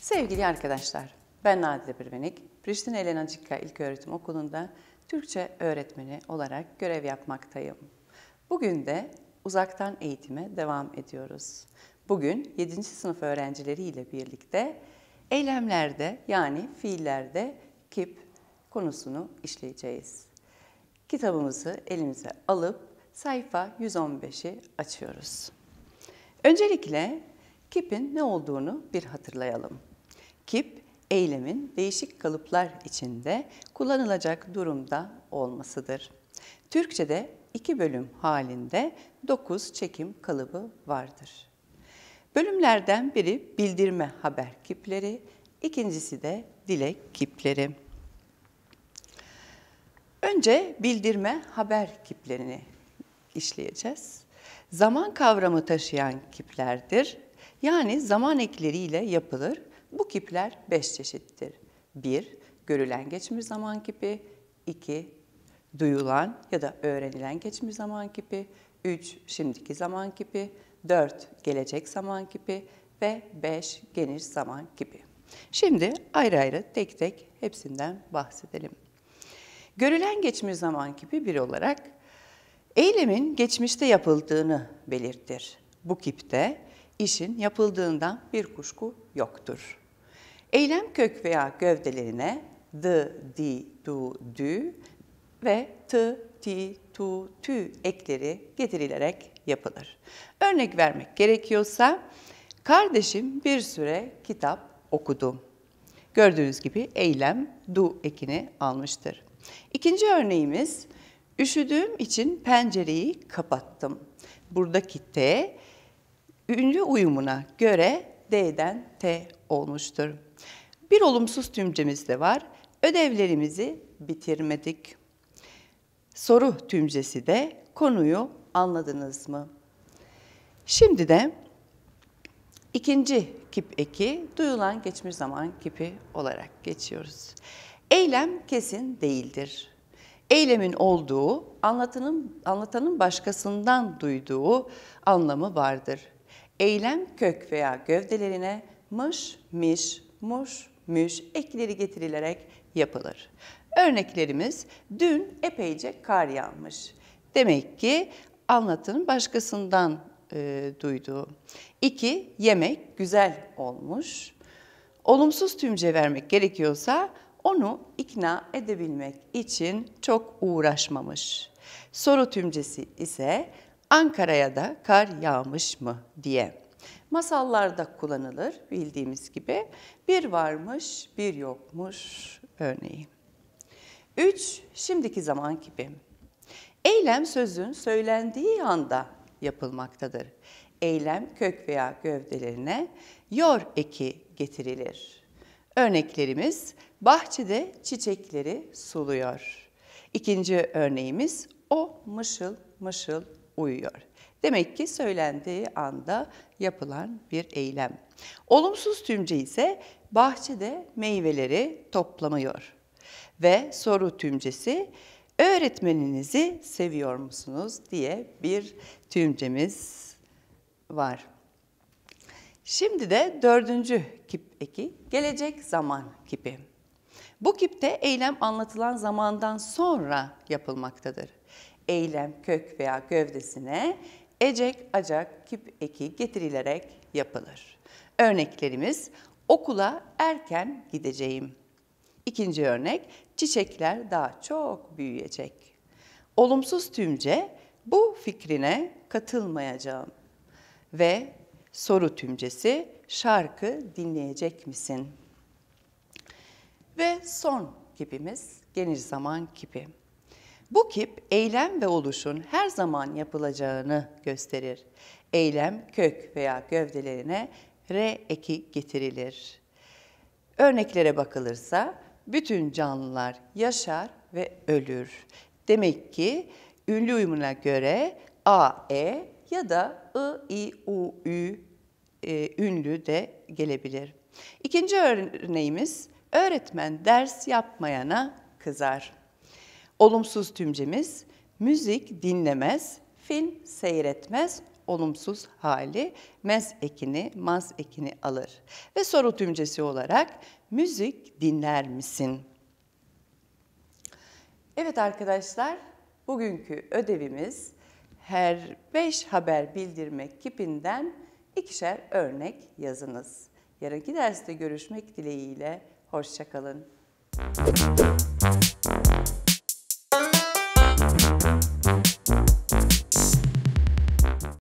Sevgili arkadaşlar, ben Nadide Birbenik. Priştine Elenacikka İlköğretim Okulu'nda Türkçe öğretmeni olarak görev yapmaktayım. Bugün de uzaktan eğitime devam ediyoruz. Bugün 7. sınıf öğrencileriyle birlikte eylemlerde yani fiillerde kip konusunu işleyeceğiz kitabımızı elimize alıp sayfa 115'i açıyoruz. Öncelikle kipin ne olduğunu bir hatırlayalım. Kip, eylemin değişik kalıplar içinde kullanılacak durumda olmasıdır. Türkçe'de iki bölüm halinde dokuz çekim kalıbı vardır. Bölümlerden biri bildirme haber kipleri, ikincisi de dilek kipleri. Önce bildirme haber kiplerini işleyeceğiz. Zaman kavramı taşıyan kiplerdir. Yani zaman ekleriyle yapılır. Bu kipler beş çeşittir. bir, Görülen geçmiş zaman kipi. iki, Duyulan ya da öğrenilen geçmiş zaman kipi. üç, Şimdiki zaman kipi. dört, Gelecek zaman kipi. Ve beş, Geniş zaman kipi. Şimdi ayrı ayrı tek tek hepsinden bahsedelim. Görülen geçmiş zaman kipi bir olarak eylemin geçmişte yapıldığını belirtir. Bu kipte işin yapıldığından bir kuşku yoktur. Eylem kök veya gövdelerine d, di, du, dü ve t, ti, tu, tü ekleri getirilerek yapılır. Örnek vermek gerekiyorsa, kardeşim bir süre kitap okudu. Gördüğünüz gibi eylem du ekini almıştır. İkinci örneğimiz üşüdüğüm için pencereyi kapattım. Buradaki T ünlü uyumuna göre D'den T olmuştur. Bir olumsuz tümcemiz de var. Ödevlerimizi bitirmedik. Soru tümcesi de konuyu anladınız mı? Şimdi de ikinci kip eki duyulan geçmiş zaman kipi olarak geçiyoruz. Eylem kesin değildir. Eylemin olduğu, anlatanın, anlatanın başkasından duyduğu anlamı vardır. Eylem kök veya gövdelerine mış, miş, muş, müş ekleri getirilerek yapılır. Örneklerimiz dün epeyce kar yağmış. Demek ki anlatının başkasından e, duyduğu. İki, yemek güzel olmuş. Olumsuz tümce vermek gerekiyorsa onu ikna edebilmek için çok uğraşmamış. Soru tümcesi ise Ankara'ya da kar yağmış mı diye. Masallarda kullanılır bildiğimiz gibi. Bir varmış, bir yokmuş örneği. 3. Şimdiki zaman gibi. Eylem sözün söylendiği anda yapılmaktadır. Eylem kök veya gövdelerine yor eki getirilir. Örneklerimiz bahçede çiçekleri suluyor. İkinci örneğimiz o mışıl mışıl uyuyor. Demek ki söylendiği anda yapılan bir eylem. Olumsuz tümce ise bahçede meyveleri toplamıyor. Ve soru tümcesi öğretmeninizi seviyor musunuz diye bir tümcemiz var. Şimdi de dördüncü kip eki, gelecek zaman kipi. Bu kipte eylem anlatılan zamandan sonra yapılmaktadır. Eylem kök veya gövdesine ecek, acak, kip eki getirilerek yapılır. Örneklerimiz okula erken gideceğim. İkinci örnek çiçekler daha çok büyüyecek. Olumsuz tümce bu fikrine katılmayacağım. Ve soru tümcesi şarkı dinleyecek misin? Ve son kipimiz geniş zaman kipi. Bu kip eylem ve oluşun her zaman yapılacağını gösterir. Eylem kök veya gövdelerine re eki getirilir. Örneklere bakılırsa bütün canlılar yaşar ve ölür. Demek ki ünlü uyumuna göre A, E ya da ı, i, u, ü e, ünlü de gelebilir. İkinci örneğimiz öğretmen ders yapmayana kızar. Olumsuz tümcemiz müzik dinlemez, film seyretmez, olumsuz hali mez ekini, maz ekini alır. Ve soru tümcesi olarak müzik dinler misin? Evet arkadaşlar, bugünkü ödevimiz her beş haber bildirmek kipinden ikişer örnek yazınız. Yarınki derste görüşmek dileğiyle, hoşçakalın. kalın.